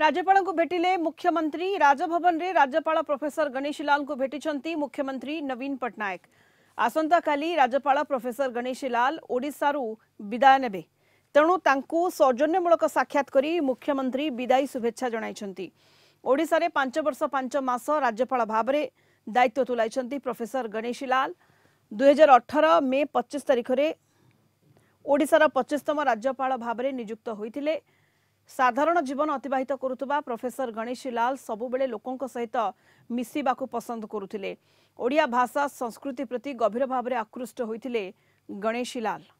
राज्यपाल भेटिले मुख्यमंत्री राजभवन में राज्यपाल प्रोफेसर गणेश लाल को भेटी मुख्यमंत्री नवीन पट्टनायक आसंता काली राज्यपाल प्रोफेसर गणेशी लाल ओडारू विदाय ने तेणु तक सौजन्यमूलक साक्षात कर मुख्यमंत्री विदायी शुभेच्छा जनशार पांच वर्ष पांच मस राज्यपाल भाव दायित्व तुलाई प्रोफेसर गणेशी लाल दुईार अठर मे पचिश तारीख में ओडार पचिशतम राज्यपाल भाव निजुक्त होते ସାଧାରଣ ଜୀବନ ଅତିବାହିତ କରୁଥିବା ପ୍ରଫେସର ଗଣେଶୀ ଲାଲ ସବୁବେଳେ ଲୋକଙ୍କ ସହିତ ମିଶିବାକୁ ପସନ୍ଦ କରୁଥିଲେ ଓଡ଼ିଆ ଭାଷା ସଂସ୍କୃତି ପ୍ରତି ଗଭୀର ଭାବରେ ଆକୃଷ୍ଟ ହୋଇଥିଲେ ଗଣେଶୀ ଲାଲ